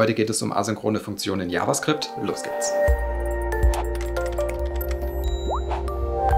Heute geht es um asynchrone Funktionen in JavaScript. Los geht's!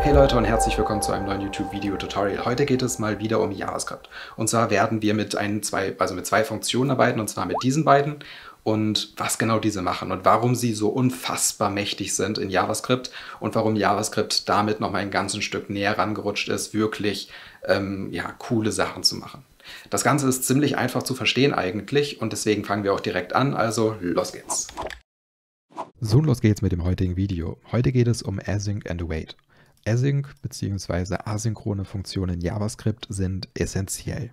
Hey Leute und herzlich willkommen zu einem neuen YouTube-Video-Tutorial. Heute geht es mal wieder um JavaScript. Und zwar werden wir mit, ein, zwei, also mit zwei Funktionen arbeiten, und zwar mit diesen beiden. Und was genau diese machen und warum sie so unfassbar mächtig sind in JavaScript und warum JavaScript damit nochmal ein ganzes Stück näher rangerutscht ist, wirklich ähm, ja, coole Sachen zu machen. Das Ganze ist ziemlich einfach zu verstehen eigentlich und deswegen fangen wir auch direkt an, also los geht's. So, los geht's mit dem heutigen Video. Heute geht es um Async and Await. Async bzw. asynchrone Funktionen in JavaScript sind essentiell.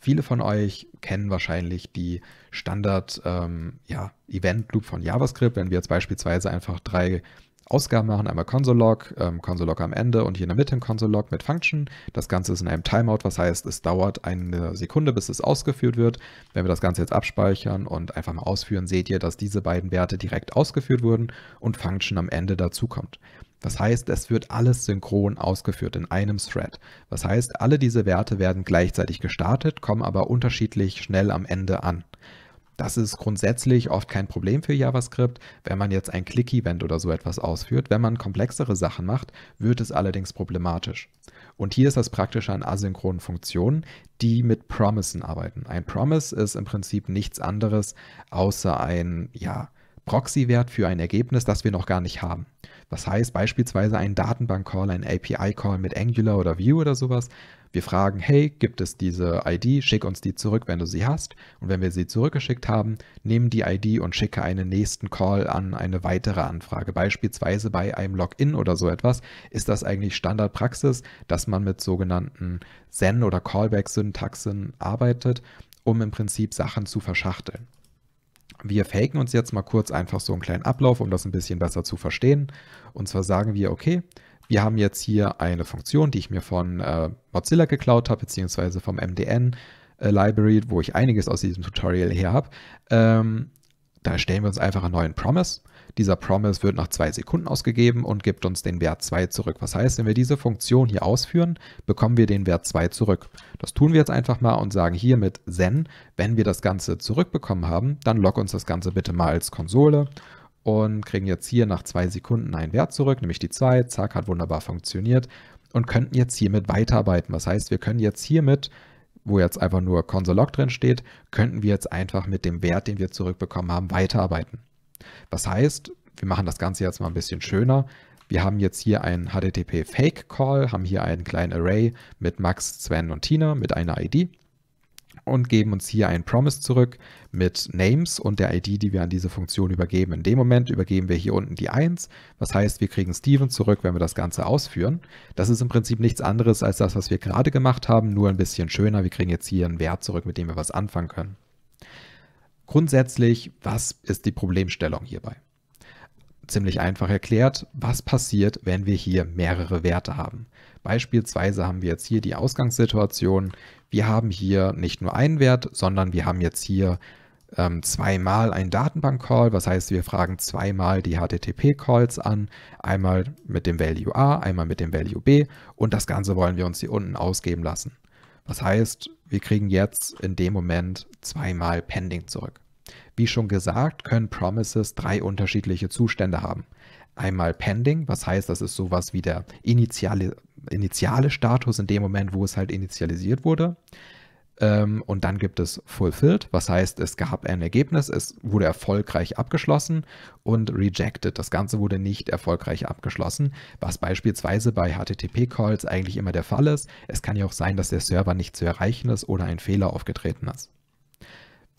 Viele von euch kennen wahrscheinlich die Standard ähm, ja, Event Loop von JavaScript. Wenn wir jetzt beispielsweise einfach drei Ausgaben machen. Einmal Console-Log, ähm, Console-Log am Ende und hier in der Mitte ein Console-Log mit Function. Das Ganze ist in einem Timeout, was heißt, es dauert eine Sekunde, bis es ausgeführt wird. Wenn wir das Ganze jetzt abspeichern und einfach mal ausführen, seht ihr, dass diese beiden Werte direkt ausgeführt wurden und Function am Ende dazukommt. Das heißt, es wird alles synchron ausgeführt in einem Thread. Das heißt, alle diese Werte werden gleichzeitig gestartet, kommen aber unterschiedlich schnell am Ende an. Das ist grundsätzlich oft kein Problem für JavaScript, wenn man jetzt ein Click-Event oder so etwas ausführt. Wenn man komplexere Sachen macht, wird es allerdings problematisch. Und hier ist das Praktische an asynchronen Funktionen, die mit Promisen arbeiten. Ein Promise ist im Prinzip nichts anderes außer ein, ja, Proxy-Wert für ein Ergebnis, das wir noch gar nicht haben. Das heißt beispielsweise ein Datenbank-Call, ein API-Call mit Angular oder Vue oder sowas wir fragen, hey, gibt es diese ID? Schick uns die zurück, wenn du sie hast. Und wenn wir sie zurückgeschickt haben, nimm die ID und schicke einen nächsten Call an eine weitere Anfrage. Beispielsweise bei einem Login oder so etwas ist das eigentlich Standardpraxis, dass man mit sogenannten Send- oder Callback-Syntaxen arbeitet, um im Prinzip Sachen zu verschachteln. Wir faken uns jetzt mal kurz einfach so einen kleinen Ablauf, um das ein bisschen besser zu verstehen. Und zwar sagen wir, okay, wir haben jetzt hier eine Funktion, die ich mir von äh, Mozilla geklaut habe, beziehungsweise vom MDN äh, Library, wo ich einiges aus diesem Tutorial her habe. Ähm, da stellen wir uns einfach einen neuen Promise. Dieser Promise wird nach zwei Sekunden ausgegeben und gibt uns den Wert 2 zurück. Was heißt, wenn wir diese Funktion hier ausführen, bekommen wir den Wert 2 zurück. Das tun wir jetzt einfach mal und sagen hier mit Zen, wenn wir das Ganze zurückbekommen haben, dann log uns das Ganze bitte mal als Konsole und kriegen jetzt hier nach zwei Sekunden einen Wert zurück, nämlich die 2. Zack, hat wunderbar funktioniert und könnten jetzt hiermit weiterarbeiten. Das heißt, wir können jetzt hiermit, wo jetzt einfach nur Consolog drin steht, könnten wir jetzt einfach mit dem Wert, den wir zurückbekommen haben, weiterarbeiten. Was heißt, wir machen das Ganze jetzt mal ein bisschen schöner. Wir haben jetzt hier einen HTTP Fake Call, haben hier einen kleinen Array mit Max, Sven und Tina mit einer ID und geben uns hier ein Promise zurück mit Names und der ID, die wir an diese Funktion übergeben. In dem Moment übergeben wir hier unten die 1, was heißt, wir kriegen Steven zurück, wenn wir das Ganze ausführen. Das ist im Prinzip nichts anderes als das, was wir gerade gemacht haben, nur ein bisschen schöner. Wir kriegen jetzt hier einen Wert zurück, mit dem wir was anfangen können. Grundsätzlich, was ist die Problemstellung hierbei? ziemlich einfach erklärt, was passiert, wenn wir hier mehrere Werte haben. Beispielsweise haben wir jetzt hier die Ausgangssituation. Wir haben hier nicht nur einen Wert, sondern wir haben jetzt hier ähm, zweimal einen Datenbank-Call. Was heißt, wir fragen zweimal die HTTP-Calls an. Einmal mit dem Value A, einmal mit dem Value B. Und das Ganze wollen wir uns hier unten ausgeben lassen. Was heißt, wir kriegen jetzt in dem Moment zweimal Pending zurück. Wie schon gesagt, können Promises drei unterschiedliche Zustände haben. Einmal Pending, was heißt, das ist sowas wie der initiale, initiale Status in dem Moment, wo es halt initialisiert wurde. Ähm, und dann gibt es Fulfilled, was heißt, es gab ein Ergebnis, es wurde erfolgreich abgeschlossen und Rejected, das Ganze wurde nicht erfolgreich abgeschlossen, was beispielsweise bei HTTP-Calls eigentlich immer der Fall ist. Es kann ja auch sein, dass der Server nicht zu erreichen ist oder ein Fehler aufgetreten ist.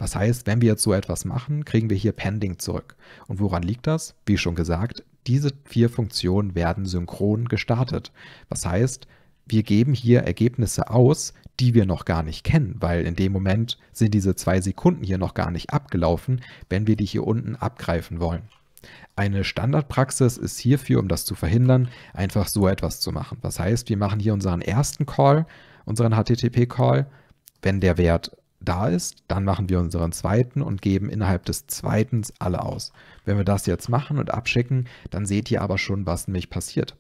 Das heißt, wenn wir jetzt so etwas machen, kriegen wir hier Pending zurück. Und woran liegt das? Wie schon gesagt, diese vier Funktionen werden synchron gestartet. Das heißt, wir geben hier Ergebnisse aus, die wir noch gar nicht kennen, weil in dem Moment sind diese zwei Sekunden hier noch gar nicht abgelaufen, wenn wir die hier unten abgreifen wollen. Eine Standardpraxis ist hierfür, um das zu verhindern, einfach so etwas zu machen. Das heißt, wir machen hier unseren ersten Call, unseren HTTP-Call. Wenn der Wert da ist, dann machen wir unseren zweiten und geben innerhalb des zweiten alle aus. Wenn wir das jetzt machen und abschicken, dann seht ihr aber schon, was nämlich passiert.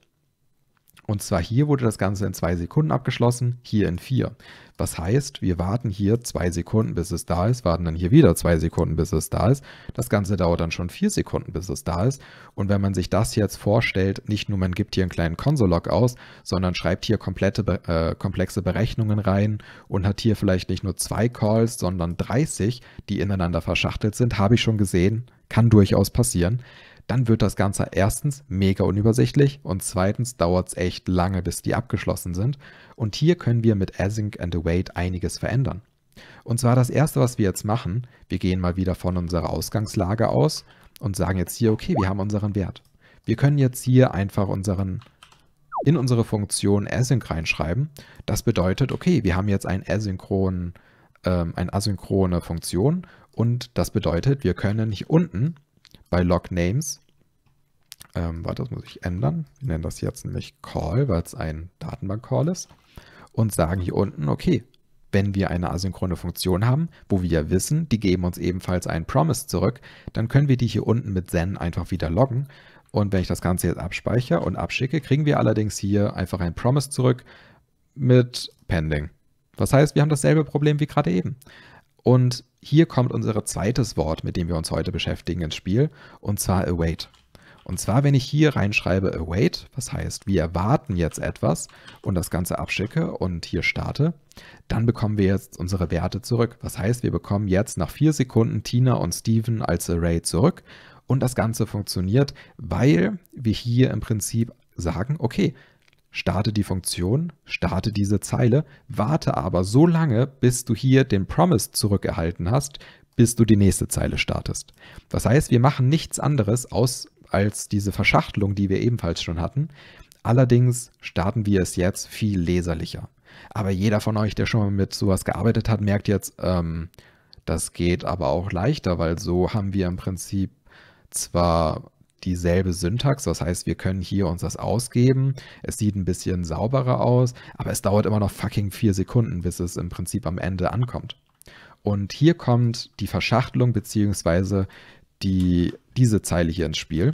Und zwar hier wurde das Ganze in zwei Sekunden abgeschlossen, hier in vier. Was heißt, wir warten hier zwei Sekunden, bis es da ist, warten dann hier wieder zwei Sekunden, bis es da ist. Das Ganze dauert dann schon vier Sekunden, bis es da ist. Und wenn man sich das jetzt vorstellt, nicht nur man gibt hier einen kleinen Console-Log aus, sondern schreibt hier komplette, äh, komplexe Berechnungen rein und hat hier vielleicht nicht nur zwei Calls, sondern 30, die ineinander verschachtelt sind, habe ich schon gesehen, kann durchaus passieren dann wird das Ganze erstens mega unübersichtlich und zweitens dauert es echt lange, bis die abgeschlossen sind. Und hier können wir mit Async and Await einiges verändern. Und zwar das erste, was wir jetzt machen, wir gehen mal wieder von unserer Ausgangslage aus und sagen jetzt hier, okay, wir haben unseren Wert. Wir können jetzt hier einfach unseren in unsere Funktion async reinschreiben. Das bedeutet, okay, wir haben jetzt ein asynchronen, ähm, eine asynchrone Funktion und das bedeutet, wir können hier unten bei Log Names. Ähm, warte, das muss ich ändern. Wir nennen das jetzt nämlich Call, weil es ein Datenbank-Call ist. Und sagen hier unten, okay, wenn wir eine asynchrone Funktion haben, wo wir ja wissen, die geben uns ebenfalls einen Promise zurück, dann können wir die hier unten mit Zen einfach wieder loggen. Und wenn ich das Ganze jetzt abspeichere und abschicke, kriegen wir allerdings hier einfach ein Promise zurück mit Pending. Das heißt, wir haben dasselbe Problem wie gerade eben. Und hier kommt unser zweites Wort, mit dem wir uns heute beschäftigen, ins Spiel, und zwar await. Und zwar, wenn ich hier reinschreibe await, was heißt, wir erwarten jetzt etwas und das Ganze abschicke und hier starte, dann bekommen wir jetzt unsere Werte zurück. Was heißt, wir bekommen jetzt nach vier Sekunden Tina und Steven als Array zurück und das Ganze funktioniert, weil wir hier im Prinzip sagen, okay, starte die Funktion, starte diese Zeile, warte aber so lange, bis du hier den Promise zurückerhalten hast, bis du die nächste Zeile startest. Das heißt, wir machen nichts anderes aus als diese Verschachtelung, die wir ebenfalls schon hatten. Allerdings starten wir es jetzt viel leserlicher. Aber jeder von euch, der schon mal mit sowas gearbeitet hat, merkt jetzt, ähm, das geht aber auch leichter, weil so haben wir im Prinzip zwar dieselbe Syntax. Das heißt, wir können hier uns das ausgeben. Es sieht ein bisschen sauberer aus, aber es dauert immer noch fucking vier Sekunden, bis es im Prinzip am Ende ankommt. Und hier kommt die Verschachtelung bzw. die, diese Zeile hier ins Spiel,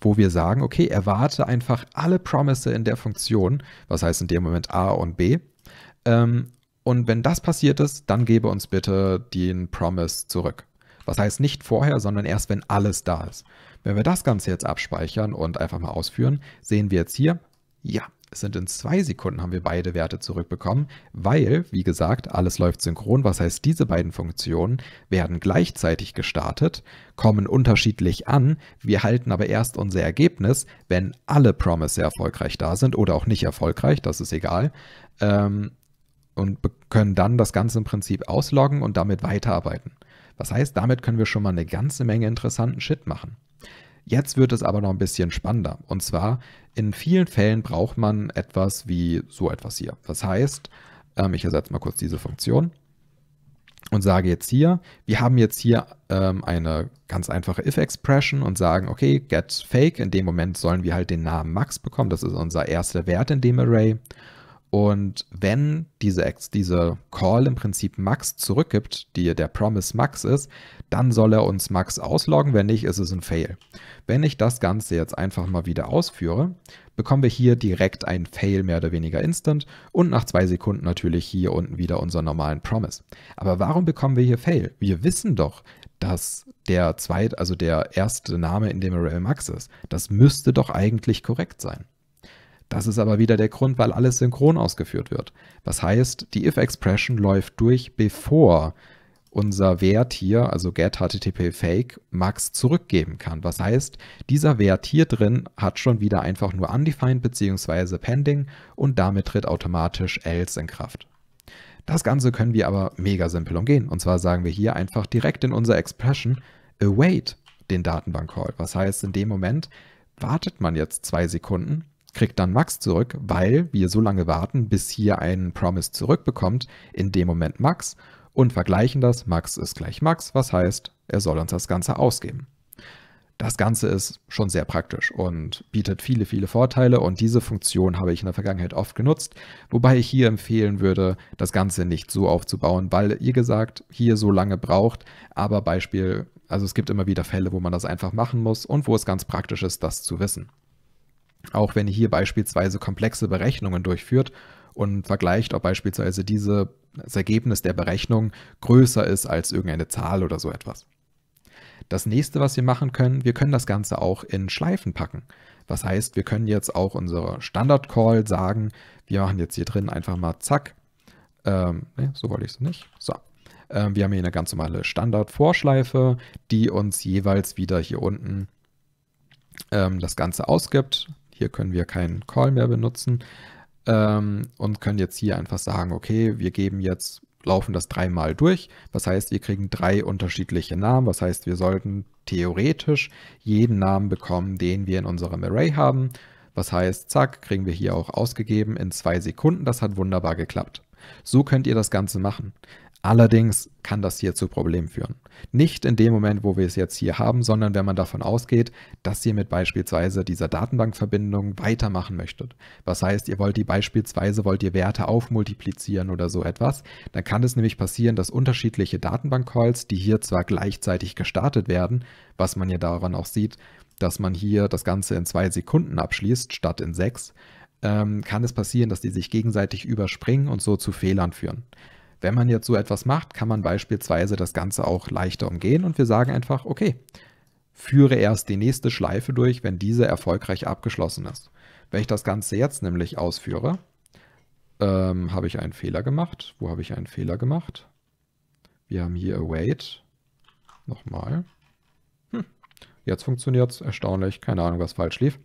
wo wir sagen, okay, erwarte einfach alle Promises in der Funktion, was heißt in dem Moment A und B. Ähm, und wenn das passiert ist, dann gebe uns bitte den Promise zurück. Was heißt nicht vorher, sondern erst, wenn alles da ist. Wenn wir das Ganze jetzt abspeichern und einfach mal ausführen, sehen wir jetzt hier, ja, es sind in zwei Sekunden haben wir beide Werte zurückbekommen, weil, wie gesagt, alles läuft synchron. Was heißt, diese beiden Funktionen werden gleichzeitig gestartet, kommen unterschiedlich an. Wir halten aber erst unser Ergebnis, wenn alle Promise erfolgreich da sind oder auch nicht erfolgreich, das ist egal. Ähm, und können dann das Ganze im Prinzip ausloggen und damit weiterarbeiten. Das heißt, damit können wir schon mal eine ganze Menge interessanten Shit machen. Jetzt wird es aber noch ein bisschen spannender. Und zwar, in vielen Fällen braucht man etwas wie so etwas hier. Das heißt, ähm, ich ersetze mal kurz diese Funktion und sage jetzt hier, wir haben jetzt hier ähm, eine ganz einfache if-Expression und sagen, okay, get fake. In dem Moment sollen wir halt den Namen Max bekommen. Das ist unser erster Wert in dem Array. Und wenn diese, Ex diese Call im Prinzip Max zurückgibt, die der Promise Max ist, dann soll er uns Max ausloggen. Wenn nicht, ist es ein Fail. Wenn ich das Ganze jetzt einfach mal wieder ausführe, bekommen wir hier direkt ein Fail mehr oder weniger instant und nach zwei Sekunden natürlich hier unten wieder unseren normalen Promise. Aber warum bekommen wir hier Fail? Wir wissen doch, dass der zweit, also der erste Name in dem Array Max ist. Das müsste doch eigentlich korrekt sein. Das ist aber wieder der Grund, weil alles synchron ausgeführt wird. Was heißt, die if-Expression läuft durch, bevor unser Wert hier, also getHttpFake, max zurückgeben kann. Was heißt, dieser Wert hier drin hat schon wieder einfach nur undefined bzw. pending und damit tritt automatisch else in Kraft. Das Ganze können wir aber mega simpel umgehen. Und zwar sagen wir hier einfach direkt in unserer Expression await den Datenbank-Call. Was heißt, in dem Moment wartet man jetzt zwei Sekunden, kriegt dann Max zurück, weil wir so lange warten, bis hier ein Promise zurückbekommt, in dem Moment Max und vergleichen das, Max ist gleich Max, was heißt, er soll uns das Ganze ausgeben. Das Ganze ist schon sehr praktisch und bietet viele, viele Vorteile und diese Funktion habe ich in der Vergangenheit oft genutzt, wobei ich hier empfehlen würde, das Ganze nicht so aufzubauen, weil ihr gesagt hier so lange braucht, aber Beispiel, also es gibt immer wieder Fälle, wo man das einfach machen muss und wo es ganz praktisch ist, das zu wissen. Auch wenn ihr hier beispielsweise komplexe Berechnungen durchführt und vergleicht, ob beispielsweise diese, das Ergebnis der Berechnung größer ist als irgendeine Zahl oder so etwas. Das nächste, was wir machen können, wir können das Ganze auch in Schleifen packen. Was heißt, wir können jetzt auch unsere Standard-Call sagen, wir machen jetzt hier drin einfach mal zack. Ähm, ne, so wollte ich es nicht. So. Ähm, wir haben hier eine ganz normale Standard-Vorschleife, die uns jeweils wieder hier unten ähm, das Ganze ausgibt. Hier können wir keinen Call mehr benutzen ähm, und können jetzt hier einfach sagen, okay, wir geben jetzt, laufen das dreimal durch. Das heißt, wir kriegen drei unterschiedliche Namen. Das heißt, wir sollten theoretisch jeden Namen bekommen, den wir in unserem Array haben. Was heißt, zack, kriegen wir hier auch ausgegeben in zwei Sekunden. Das hat wunderbar geklappt. So könnt ihr das Ganze machen. Allerdings kann das hier zu Problemen führen. Nicht in dem Moment, wo wir es jetzt hier haben, sondern wenn man davon ausgeht, dass ihr mit beispielsweise dieser Datenbankverbindung weitermachen möchtet. Was heißt, ihr wollt die beispielsweise, wollt ihr Werte aufmultiplizieren oder so etwas, dann kann es nämlich passieren, dass unterschiedliche Datenbank-Calls, die hier zwar gleichzeitig gestartet werden, was man ja daran auch sieht, dass man hier das Ganze in zwei Sekunden abschließt statt in sechs, ähm, kann es passieren, dass die sich gegenseitig überspringen und so zu Fehlern führen. Wenn man jetzt so etwas macht, kann man beispielsweise das Ganze auch leichter umgehen und wir sagen einfach, okay, führe erst die nächste Schleife durch, wenn diese erfolgreich abgeschlossen ist. Wenn ich das Ganze jetzt nämlich ausführe, ähm, habe ich einen Fehler gemacht. Wo habe ich einen Fehler gemacht? Wir haben hier await. Nochmal. Jetzt funktioniert es erstaunlich, keine Ahnung, was falsch lief.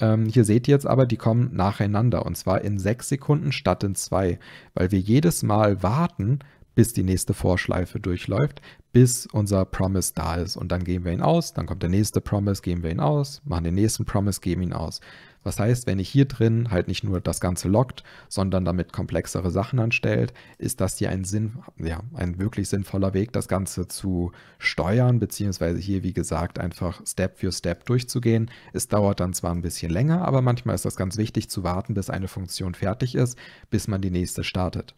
Ähm, hier seht ihr jetzt aber, die kommen nacheinander und zwar in sechs Sekunden statt in zwei, weil wir jedes Mal warten, bis die nächste Vorschleife durchläuft, bis unser Promise da ist. Und dann geben wir ihn aus, dann kommt der nächste Promise, geben wir ihn aus, machen den nächsten Promise, geben ihn aus. Was heißt, wenn ich hier drin halt nicht nur das Ganze lockt, sondern damit komplexere Sachen anstellt, ist das hier ein Sinn, ja, ein wirklich sinnvoller Weg, das Ganze zu steuern, beziehungsweise hier, wie gesagt, einfach Step für Step durchzugehen. Es dauert dann zwar ein bisschen länger, aber manchmal ist das ganz wichtig zu warten, bis eine Funktion fertig ist, bis man die nächste startet.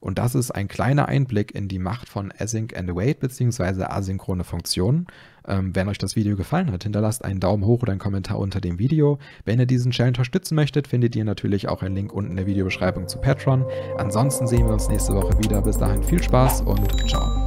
Und das ist ein kleiner Einblick in die Macht von Async and Await bzw. asynchrone Funktionen. Ähm, wenn euch das Video gefallen hat, hinterlasst einen Daumen hoch oder einen Kommentar unter dem Video. Wenn ihr diesen Channel unterstützen möchtet, findet ihr natürlich auch einen Link unten in der Videobeschreibung zu Patreon. Ansonsten sehen wir uns nächste Woche wieder. Bis dahin viel Spaß und ciao.